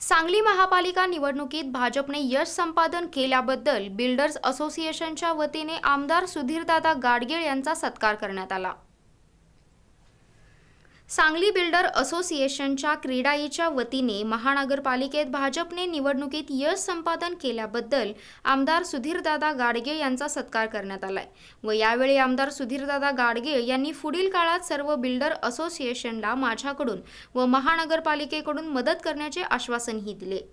सांगली महापालिका निवडणुकीत भाजपने यश संपादन केल्याबद्दल बिल्डर्स असोसिएशनच्या वतीने आमदार सुधीरदादा गाडगीळ यांचा सत्कार करण्यात आला सांगली बिल्डर असोसिएशनच्या क्रीडाईच्या वतीने महानगरपालिकेत भाजपने निवडणुकीत यश संपादन केल्याबद्दल आमदार सुधीरदादा गाडगे यांचा सत्कार करण्यात आलाय व यावेळी आमदार सुधीरदादा गाडगे यांनी पुढील काळात सर्व बिल्डर असोसिएशनला माझ्याकडून व महानगरपालिकेकडून मदत करण्याचे आश्वासनही दिले